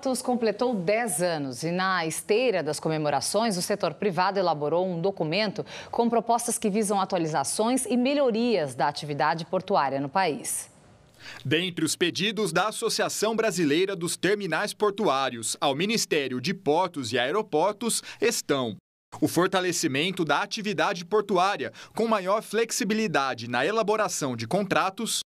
Santos completou 10 anos e, na esteira das comemorações, o setor privado elaborou um documento com propostas que visam atualizações e melhorias da atividade portuária no país. Dentre os pedidos da Associação Brasileira dos Terminais Portuários ao Ministério de Portos e Aeroportos estão o fortalecimento da atividade portuária, com maior flexibilidade na elaboração de contratos,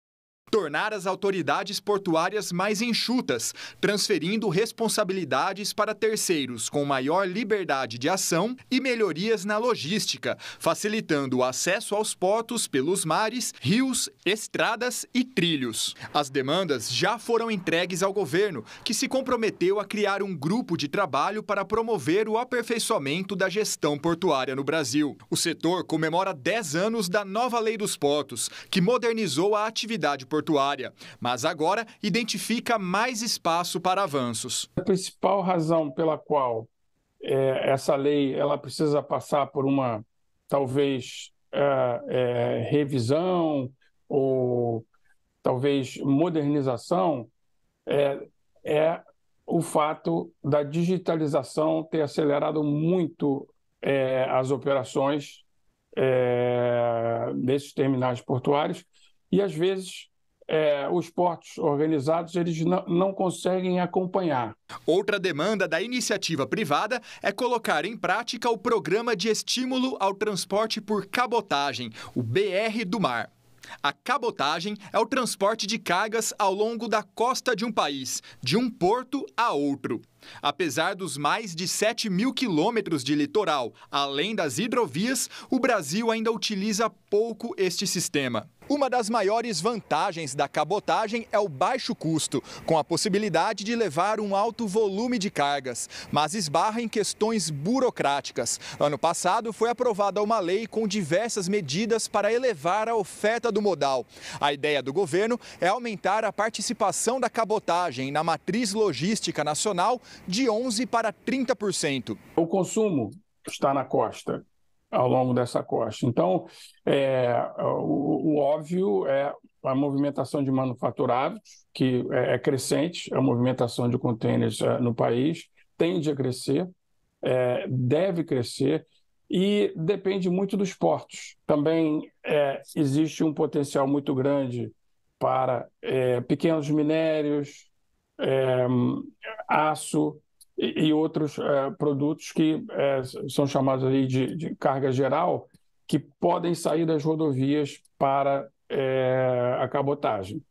tornar as autoridades portuárias mais enxutas, transferindo responsabilidades para terceiros com maior liberdade de ação e melhorias na logística, facilitando o acesso aos portos pelos mares, rios, estradas e trilhos. As demandas já foram entregues ao governo, que se comprometeu a criar um grupo de trabalho para promover o aperfeiçoamento da gestão portuária no Brasil. O setor comemora 10 anos da nova Lei dos Portos, que modernizou a atividade portuária portuária, mas agora identifica mais espaço para avanços. A principal razão pela qual é, essa lei ela precisa passar por uma talvez é, é, revisão ou talvez modernização é, é o fato da digitalização ter acelerado muito é, as operações é, desses terminais portuários e às vezes é, os portos organizados eles não, não conseguem acompanhar. Outra demanda da iniciativa privada é colocar em prática o programa de estímulo ao transporte por cabotagem, o BR do Mar. A cabotagem é o transporte de cargas ao longo da costa de um país, de um porto a outro. Apesar dos mais de 7 mil quilômetros de litoral, além das hidrovias, o Brasil ainda utiliza pouco este sistema. Uma das maiores vantagens da cabotagem é o baixo custo, com a possibilidade de levar um alto volume de cargas, mas esbarra em questões burocráticas. Ano passado foi aprovada uma lei com diversas medidas para elevar a oferta do modal. A ideia do governo é aumentar a participação da cabotagem na matriz logística nacional de 11 para 30%. O consumo está na costa ao longo dessa costa. Então, é, o, o, óbvio é a movimentação de manufaturados, que é, é crescente, é a movimentação de contêineres é, no país tende a crescer, é, deve crescer, e depende muito dos portos. Também é, existe um potencial muito grande para pequenos minérios, aço, e, outros é, produtos que é, são chamados ali de, de, carga geral, que podem sair das rodovias para é, a cabotagem.